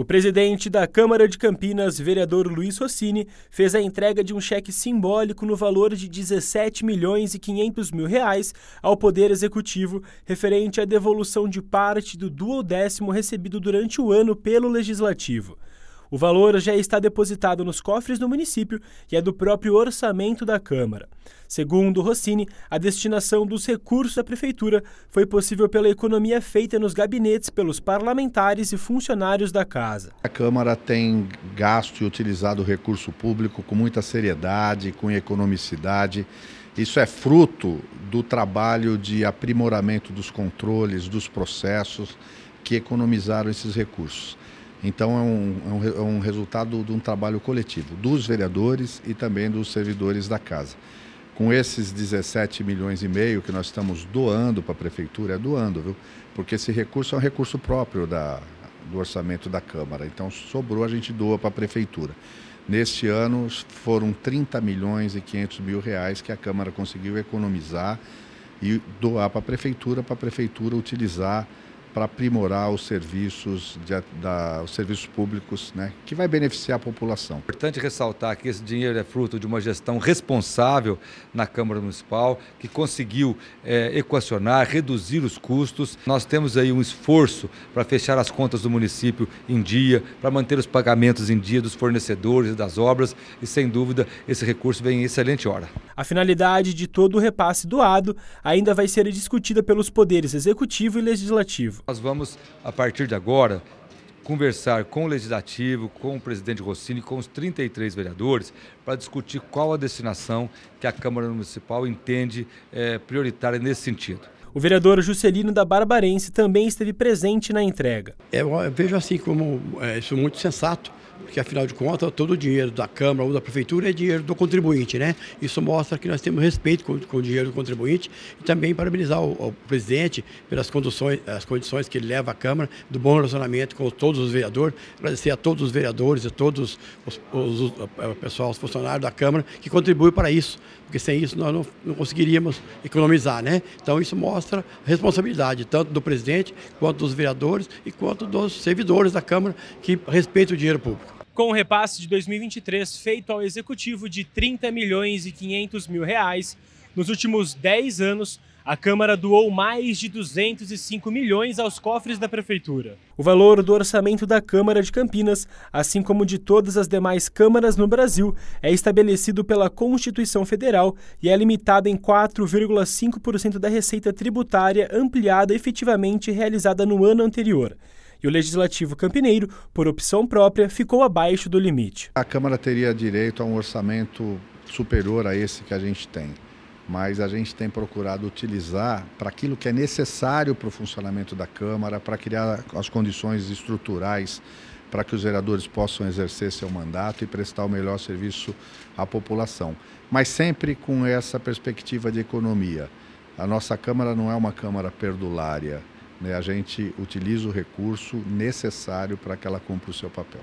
O presidente da Câmara de Campinas, vereador Luiz Rossini, fez a entrega de um cheque simbólico no valor de 17 milhões e 500 mil reais ao Poder Executivo, referente à devolução de parte do duodécimo recebido durante o ano pelo Legislativo. O valor já está depositado nos cofres do município e é do próprio orçamento da Câmara. Segundo Rossini, a destinação dos recursos da Prefeitura foi possível pela economia feita nos gabinetes pelos parlamentares e funcionários da Casa. A Câmara tem gasto e utilizado o recurso público com muita seriedade, com economicidade. Isso é fruto do trabalho de aprimoramento dos controles, dos processos que economizaram esses recursos. Então é um, é um, é um resultado de um trabalho coletivo dos vereadores e também dos servidores da casa. Com esses 17 milhões e meio que nós estamos doando para a prefeitura, é doando, viu? Porque esse recurso é um recurso próprio da, do orçamento da Câmara. Então sobrou, a gente doa para a prefeitura. Neste ano foram 30 milhões e 500 mil reais que a Câmara conseguiu economizar e doar para a prefeitura, para a prefeitura utilizar para aprimorar os serviços, de, da, os serviços públicos, né, que vai beneficiar a população. Importante ressaltar que esse dinheiro é fruto de uma gestão responsável na Câmara Municipal, que conseguiu é, equacionar, reduzir os custos. Nós temos aí um esforço para fechar as contas do município em dia, para manter os pagamentos em dia dos fornecedores e das obras, e sem dúvida esse recurso vem em excelente hora. A finalidade de todo o repasse doado ainda vai ser discutida pelos poderes executivo e legislativo. Nós vamos, a partir de agora, conversar com o Legislativo, com o presidente Rossini, com os 33 vereadores, para discutir qual a destinação que a Câmara Municipal entende é, prioritária nesse sentido. O vereador Juscelino da Barbarense também esteve presente na entrega. É, eu vejo assim como é, isso muito sensato, porque afinal de contas todo o dinheiro da Câmara ou da Prefeitura é dinheiro do contribuinte, né? Isso mostra que nós temos respeito com, com o dinheiro do contribuinte e também parabenizar o, o presidente pelas condições, as condições que ele leva à Câmara, do bom relacionamento com todos os vereadores, agradecer a todos os vereadores, a todos os, os, os é, o pessoal, os funcionários da Câmara que contribuem para isso, porque sem isso nós não, não conseguiríamos economizar, né? Então isso mostra mostra a responsabilidade tanto do presidente, quanto dos vereadores e quanto dos servidores da Câmara que respeitam o dinheiro público com o repasse de 2023 feito ao executivo de 30 milhões e 500 mil reais, nos últimos 10 anos, a Câmara doou mais de 205 milhões aos cofres da Prefeitura. O valor do orçamento da Câmara de Campinas, assim como de todas as demais câmaras no Brasil, é estabelecido pela Constituição Federal e é limitado em 4,5% da receita tributária ampliada efetivamente realizada no ano anterior e o Legislativo Campineiro, por opção própria, ficou abaixo do limite. A Câmara teria direito a um orçamento superior a esse que a gente tem mas a gente tem procurado utilizar para aquilo que é necessário para o funcionamento da Câmara, para criar as condições estruturais para que os vereadores possam exercer seu mandato e prestar o melhor serviço à população. Mas sempre com essa perspectiva de economia. A nossa Câmara não é uma Câmara perdulária. Né? A gente utiliza o recurso necessário para que ela cumpra o seu papel.